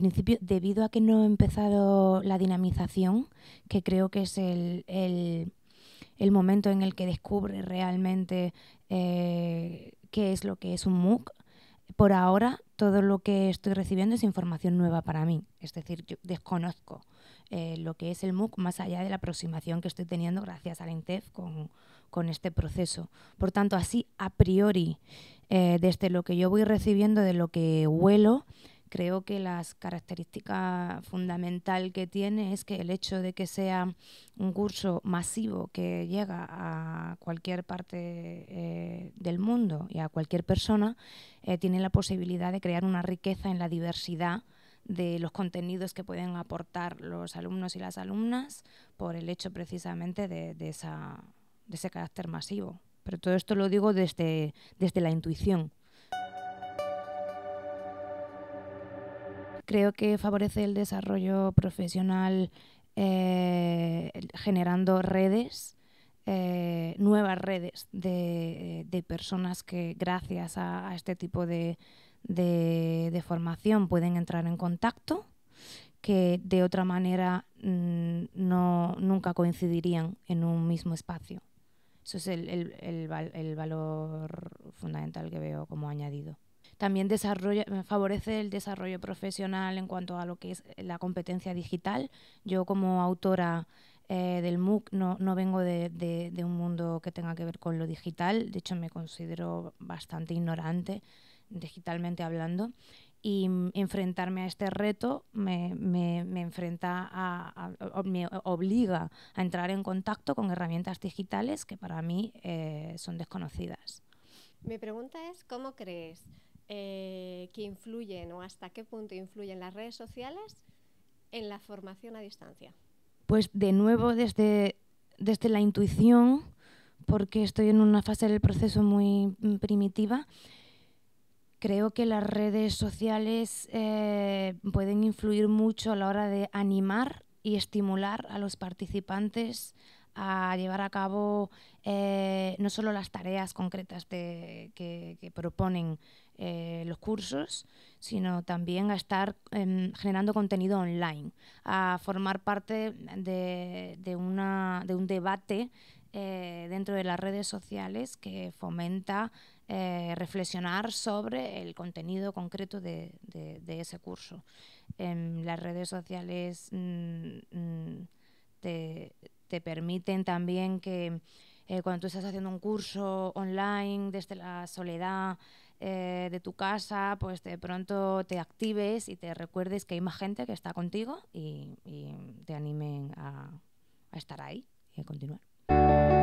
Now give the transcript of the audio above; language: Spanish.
principio, debido a que no he empezado la dinamización, que creo que es el, momento en el que descubre realmente eh, qué es lo que es un MOOC, por ahora todo lo que estoy recibiendo es información nueva para mí. Es decir, yo desconozco eh, lo que es el MOOC más allá de la aproximación que estoy teniendo gracias al INTEF con, con este proceso. Por tanto, así a priori, eh, desde lo que yo voy recibiendo, de lo que huelo, creo que la característica fundamental que tiene es que el hecho de que sea un curso masivo que llega a cualquier parte eh, del mundo y a cualquier persona, eh, tiene la posibilidad de crear una riqueza en la diversidad de los contenidos que pueden aportar los alumnos y las alumnas por el hecho precisamente de, de ese carácter masivo. Pero todo esto lo digo desde, desde la intuición. Creo que favorece el desarrollo profesional eh, generando redes, eh, nuevas redes de, personas que gracias a, este tipo de, formación pueden entrar en contacto que de otra manera mm, no, nunca coincidirían en un mismo espacio. Eso es el valor fundamental que veo como añadido. También eh, favorece el desarrollo profesional en cuanto a lo que es eh, la competencia digital. Yo como autora eh, del MOOC no, vengo de, un mundo que tenga que ver con lo digital, de hecho me considero bastante ignorante digitalmente hablando y mm, enfrentarme a este reto me, enfrenta obliga a entrar en contacto con herramientas digitales que para mí son desconocidas. Mi pregunta es, ¿cómo crees eh, que influyen o hasta qué punto influyen las redes sociales en la formación a distancia? Pues de nuevo desde, desde la intuición, porque estoy en una fase del proceso muy mm, primitiva, creo que las redes sociales eh, pueden influir mucho a la hora de animar y estimular a los participantes a llevar a cabo eh, no solo las tareas concretas que, proponen eh, los cursos, sino también a estar em, generando contenido online, a formar parte de, un debate eh, dentro de las redes sociales que fomenta reflexionar sobre el contenido concreto de, ese curso. En las redes sociales de, mm, mm, te permiten también que eh, cuando tú estás haciendo un curso online desde la soledad eh, de tu casa, pues de pronto te actives y te recuerdes que hay más gente que está contigo y, te animen a, a estar ahí y a continuar.